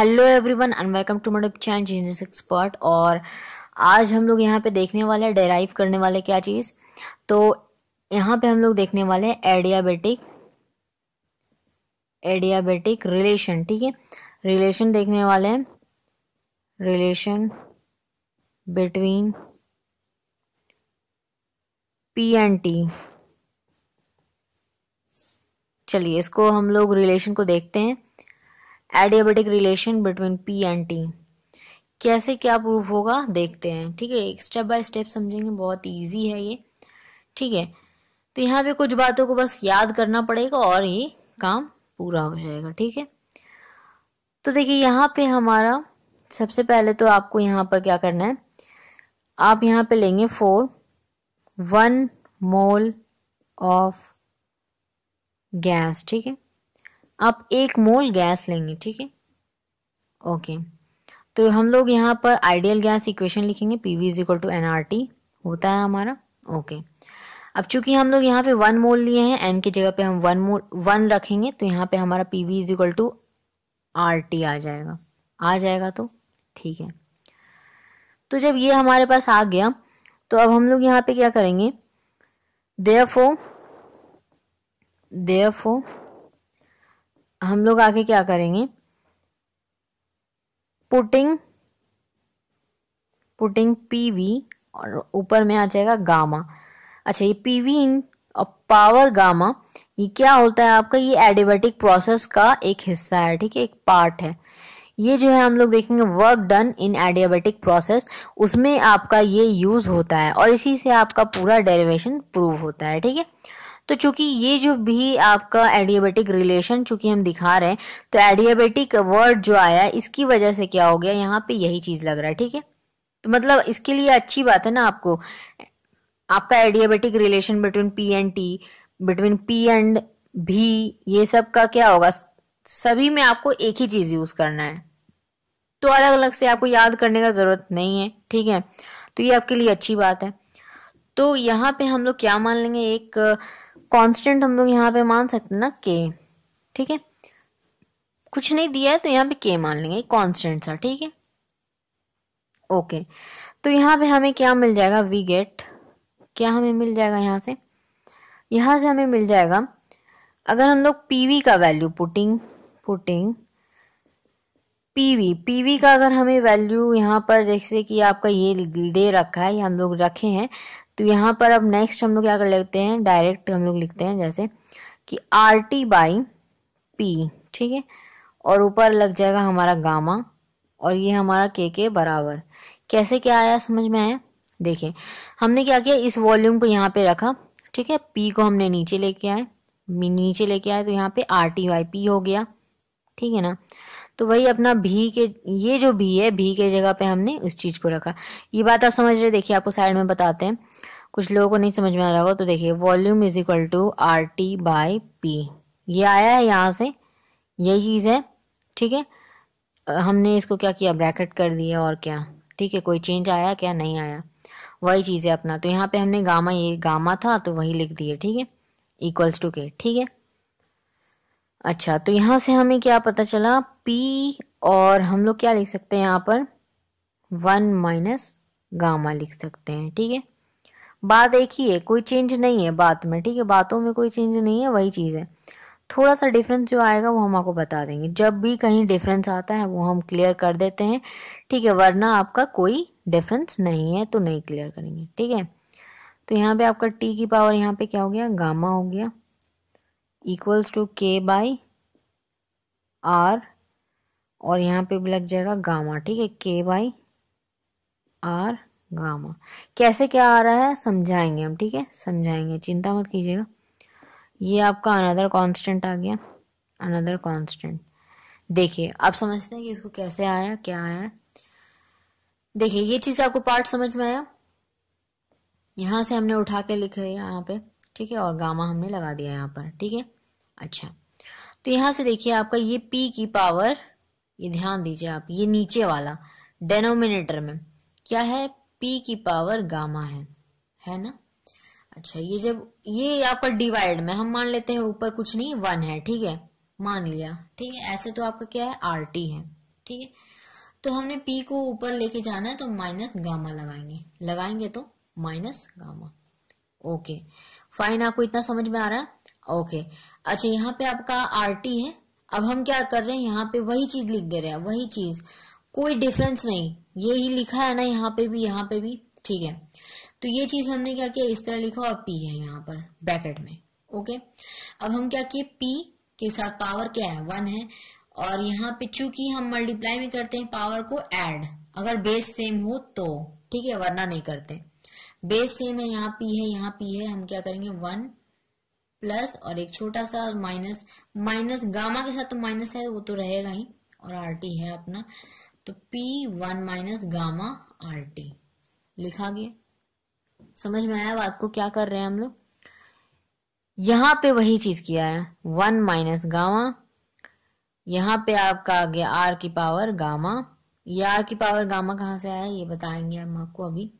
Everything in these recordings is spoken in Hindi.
hello everyone and welcome to मडप चैन जीनियस एक्सपर्ट और आज हम लोग यहाँ पे देखने वाले हैं डेराइव करने वाले क्या चीज़ तो यहाँ पे हम लोग देखने वाले हैं एडियाबेटिक एडियाबेटिक रिलेशन ठीक है रिलेशन देखने वाले हैं relation between P and T चलिए इसको हम लोग रिलेशन को देखते हैं adiabatic relation between P and T कैसे क्या प्रूफ होगा देखते हैं ठीक है एक स्टेप बाय स्टेप समझेंगे बहुत ईजी है ये ठीक है तो यहाँ पे कुछ बातों को बस याद करना पड़ेगा और ये काम पूरा हो जाएगा ठीक है तो देखिए यहाँ पे हमारा सबसे पहले तो आपको यहाँ पर क्या करना है आप यहाँ पे लेंगे for one mole of gas ठीक है आप एक मोल गैस लेंगे ठीक है ओके तो हम लोग यहाँ पर आइडियल गैस इक्वेशन लिखेंगे P V is equal to n R T होता है हमारा ओके अब चूंकि हम लोग यहाँ पे वन मोल लिए हैं एन की जगह पे हम वन मोल वन रखेंगे तो यहाँ पे हमारा P V is equal to R T आ जाएगा आ जाएगा तो ठीक है तो जब ये हमारे पास आ गया तो अब हम लोग यहाँ पे क्या करेंगे देयरफॉर देयरफॉर हम लोग आगे क्या करेंगे पुटिंग पुटिंग पीवी और ऊपर में आ जाएगा गामा अच्छा ये पीवी इन पावर गामा ये क्या होता है आपका ये एडिबेटिक प्रोसेस का एक हिस्सा है ठीक है एक पार्ट है ये जो है हम लोग देखेंगे work done in adiabatic process उसमें आपका ये यूज होता है और इसी से आपका पूरा डेरिवेशन प्रूव होता है ठीक है तो चूंकि ये जो भी आपका एडियाबेटिक रिलेशन चूंकि हम दिखा रहे हैं तो एडियाबेटिक वर्ड जो आया इसकी वजह से क्या हो गया यहाँ पे यही चीज लग रहा है ठीक है तो मतलब इसके लिए अच्छी बात है ना आपको आपका adiabatic relation between P and T between P and भी ये सब का क्या होगा सभी में आपको एक ही चीज यूज करना है तो अलग अलग से आपको याद करने का जरूरत नहीं है ठीक है तो ये आपके लिए अच्छी बात है तो यहाँ पे हम लोग क्या मान लेंगे एक कांस्टेंट हम लोग यहाँ पे मान सकते हैं ना के ठीक है कुछ नहीं दिया है तो यहाँ पे के मान लेंगे कांस्टेंट सा ठीक है ओके तो यहाँ पे हमें क्या मिल जाएगा वी गेट क्या हमें मिल जाएगा यहाँ से यहाँ से हमें मिल जाएगा अगर हम लोग वी का value putting putting PV PV का अगर हमें वैल्यू यहाँ पर जैसे कि आपका ये दे रखा है ये हम लोग रखे हैं तो यहाँ पर अब नेक्स्ट हम लोग क्या कर लेते हैं डायरेक्ट हम लोग लिखते हैं जैसे कि आर टी बाई पी ठीक है और ऊपर लग जाएगा हमारा गामा और ये हमारा के के बराबर कैसे क्या आया समझ में आया देखिए हमने क्या किया इस वॉल्यूम को यहाँ पे रखा ठीक है पी को हमने नीचे लेके आए नीचे लेके आए तो यहाँ पे आर टी वाई पी हो गया ठीक है ना तो वही अपना भी के ये जो भी है भी के जगह पे हमने इस चीज को रखा ये बात आप समझ रहे देखिए आपको साइड में बताते हैं कुछ लोगों को नहीं समझ में आ रहा होगा तो देखिए volume is equal to R T by P ये आया है यहाँ से यही चीज है ठीक है हमने इसको क्या किया ब्रैकेट कर दिया और क्या ठीक है कोई चेंज आया क्या नहीं आया वही चीज़ है अपना तो यहाँ पे हमने गामा ये गामा था तो वही लिख दिए ठीक है इक्वल्स टू के ठीक है अच्छा तो यहाँ से हमें क्या पता चला पी और हम लोग क्या लिख सकते हैं यहाँ पर वन माइनस गामा लिख सकते हैं ठीक है बात एक ही है कोई चेंज नहीं है बात में ठीक है बातों में कोई चेंज नहीं है वही चीज़ है थोड़ा सा डिफरेंस जो आएगा वो हम आपको बता देंगे जब भी कहीं डिफरेंस आता है वो हम क्लियर कर देते हैं ठीक है वरना आपका कोई डिफरेंस नहीं है तो नहीं क्लियर करेंगे ठीक है तो यहाँ पे आपका टी की पावर यहाँ पे क्या हो गया गामा हो गया equals to K by R और यहाँ पे भी लग जाएगा गामा ठीक है के बाई आर गामा कैसे क्या आ रहा है समझाएंगे हम ठीक है समझाएंगे चिंता मत कीजिएगा ये आपका अनदर कांस्टेंट आ गया अनदर कांस्टेंट देखिए आप समझते हैं कि इसको कैसे आया क्या आया देखिए ये चीज़ आपको पार्ट समझ में आया यहां से हमने उठा के लिखा है यहाँ पे ठीक है और गामा हमने लगा दिया यहाँ पर ठीक है अच्छा तो यहाँ से देखिए आपका ये पी की पावर ये ध्यान दीजिए आप ये नीचे वाला डेनोमिनेटर में क्या है पी की पावर गामा है है ना अच्छा ये जब ये यहाँ पर डिवाइड में हम मान लेते हैं ऊपर कुछ नहीं वन है ठीक है मान लिया ठीक है ऐसे तो आपका क्या है आर टी है ठीक है तो हमने पी को ऊपर लेके जाना है तो माइनस गामा लगाएंगे लगाएंगे तो माइनस गामा ओके फाइन आपको इतना समझ में आ रहा है ओके अच्छा यहाँ पे आपका आर टी है अब हम क्या कर रहे हैं यहाँ पे वही चीज लिख दे रहे हैं वही चीज कोई डिफरेंस नहीं ये ही लिखा है ना यहाँ पे भी यहाँ पे भी ठीक है तो ये चीज हमने क्या किया इस तरह लिखा और पी है यहाँ पर ब्रैकेट में ओके अब हम क्या किए पी के साथ पावर क्या है वन है और यहाँ पे चूंकि हम मल्टीप्लाई में करते हैं पावर को एड अगर बेस सेम हो तो ठीक है वरना नहीं करते बेस सेम है यहाँ पी है यहाँ पी है हम क्या करेंगे वन प्लस और एक छोटा सा माइनस माइनस गामा के साथ तो माइनस है वो तो रहेगा ही और आर टी है अपना तो P one minus gamma R T लिखा गया समझ में आया बात को क्या कर रहे हैं हम लोग यहाँ पे वही चीज किया है वन माइनस गामा यहाँ पे आपका आ गया आर की पावर गामा ये आर की पावर गामा कहाँ से आया ये बताएंगे हम आपको अभी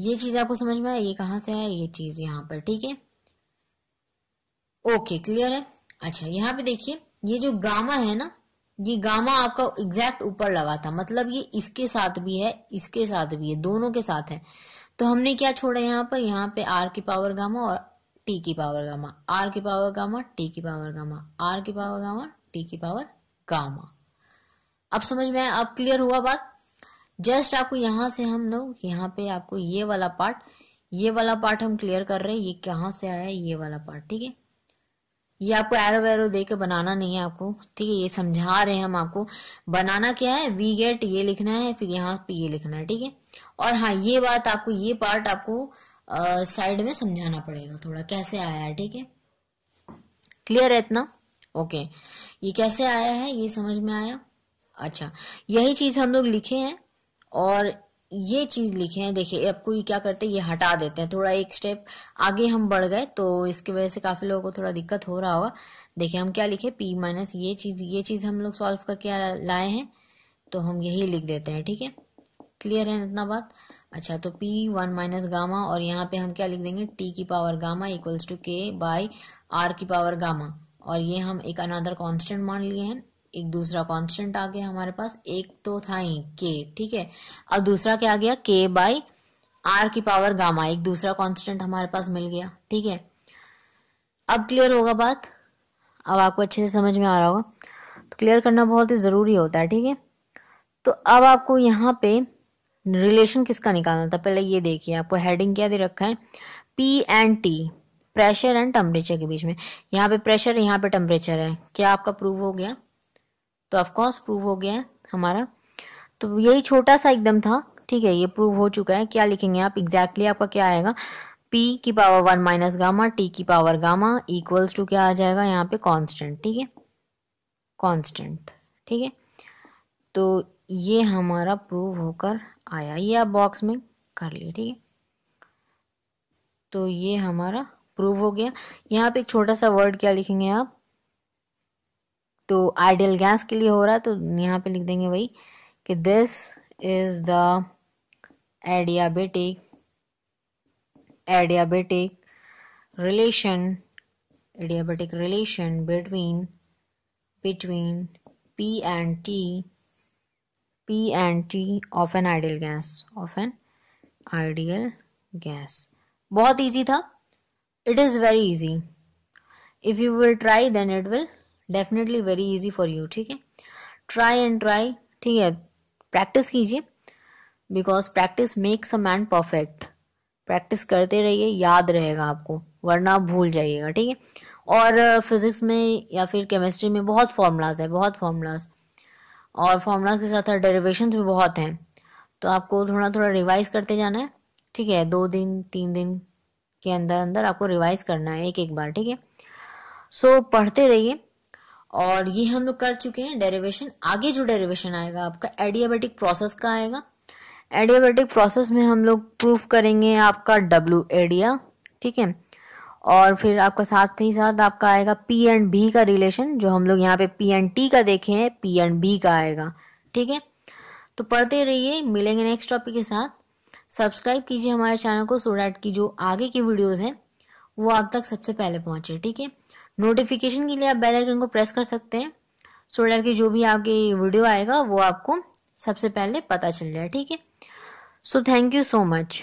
ये चीज आपको समझ में आया ये कहां से आया ये चीज यहाँ पर ठीक है ओके क्लियर है अच्छा यहाँ पे देखिए ये जो गामा है ना ये गामा आपका एग्जैक्ट ऊपर लगा था मतलब ये इसके साथ भी है इसके साथ भी है दोनों के साथ है तो हमने क्या छोड़ा यहाँ पर यहाँ पे आर की पावर गामा और टी की पावर गामा आर की पावर गामा टी की पावर गामा आर की पावर गामा टी की पावर गामा अब समझ में आप क्लियर हुआ बात जस्ट आपको यहाँ से हम लोग यहाँ पे आपको ये वाला पार्ट ये वाला पार्ट हम क्लियर कर रहे हैं ये कहाँ से आया है ये वाला पार्ट ठीक है ये आपको एरो वेरो दे के बनाना नहीं है आपको ठीक है ये समझा रहे हैं हम आपको बनाना क्या है वी गेट ये लिखना है फिर यहाँ पे ये लिखना है ठीक है और हाँ ये बात आपको ये पार्ट आपको साइड में समझाना पड़ेगा थोड़ा कैसे आया है ठीक है क्लियर है इतना ओके ये कैसे आया है ये समझ में आया अच्छा यही चीज हम लोग लिखे हैं और ये चीज़ लिखे हैं देखिए आपको ये क्या करते हैं ये हटा देते हैं थोड़ा एक स्टेप आगे हम बढ़ गए तो इसकी वजह से काफ़ी लोगों को थोड़ा दिक्कत हो रहा होगा देखिए हम क्या लिखे पी माइनस ये चीज़ ये चीज़ हम लोग सॉल्व करके लाए हैं तो हम यही लिख देते हैं ठीक है क्लियर है इतना बात अच्छा तो पी वन माइनस गामा और यहाँ पे हम क्या लिख देंगे टी की power gamma equals to K by R की पावर गामा और ये हम एक अनादर कांस्टेंट मान लिए हैं एक दूसरा कांस्टेंट आ गया हमारे पास एक तो था ही के ठीक है अब दूसरा क्या आ गया के बाई आर की पावर गामा एक दूसरा कांस्टेंट हमारे पास मिल गया ठीक है अब क्लियर होगा बात अब आपको अच्छे से समझ में आ रहा होगा तो क्लियर करना बहुत ही ज़रूरी होता है ठीक है तो अब आपको यहाँ पे रिलेशन किसका निकालना था पहले ये देखिए आपको हेडिंग क्या दे रखा है P and T pressure and temperature के बीच में यहाँ पे प्रेशर यहाँ पे टेम्परेचर है क्या आपका प्रूव हो गया तो ऑफकोर्स प्रूव हो गया है हमारा तो यही छोटा सा एकदम था ठीक है ये प्रूव हो चुका है क्या लिखेंगे आप एग्जैक्टली exactly आपका क्या आएगा P की power one minus gamma T की पावर गामा इक्वल्स टू क्या आ जाएगा यहाँ पे कांस्टेंट ठीक है कांस्टेंट ठीक है तो ये हमारा प्रूव होकर आया ये आप बॉक्स में कर लिए ठीक है तो ये हमारा प्रूव हो गया यहाँ पे एक छोटा सा वर्ड क्या लिखेंगे आप तो आइडियल गैस के लिए हो रहा है तो यहाँ पे लिख देंगे भाई कि this is the adiabatic adiabatic relation adiabatic relation between between P and T P and T of an ideal gas of an ideal gas बहुत इजी था it is very easy if you will try then it will definitely very easy for you ठीक है ट्राई एंड ट्राई ठीक है प्रैक्टिस कीजिए because practice makes a man perfect practice करते रहिए याद रहेगा आपको वरना भूल जाइएगा ठीक है और फिज़िक्स में या फिर केमिस्ट्री में बहुत फार्मूलाज है बहुत फार्मूलाज और फार्मूलाज के साथ साथ डेरिवेशन भी बहुत हैं तो आपको थोड़ा थोड़ा रिवाइज करते जाना है ठीक है दो दिन तीन दिन के अंदर अंदर आपको रिवाइज करना है एक एक बार ठीक है सो पढ़ते रहिए और ये हम लोग कर चुके हैं डेरिवेशन आगे जो डेरिवेशन आएगा आपका एडियाबेटिक प्रोसेस का आएगा एडियाबेटिक प्रोसेस में हम लोग प्रूफ करेंगे आपका डब्ल्यू एडिया ठीक है और फिर आपका साथ ही साथ आपका आएगा पी एंड बी का रिलेशन जो हम लोग यहाँ पे पी एंड टी का देखे हैं पी एंड बी का आएगा ठीक है तो पढ़ते रहिए मिलेंगे नेक्स्ट टॉपिक के साथ सब्सक्राइब कीजिए हमारे चैनल को सो डैट की जो आगे की वीडियोज हैं वो आप तक सबसे पहले पहुंचे ठीक है नोटिफिकेशन के लिए आप बेल आइकन को प्रेस कर सकते हैं सो डैट जो भी आपके वीडियो आएगा वो आपको सबसे पहले पता चल जाए ठीक है so thank you so much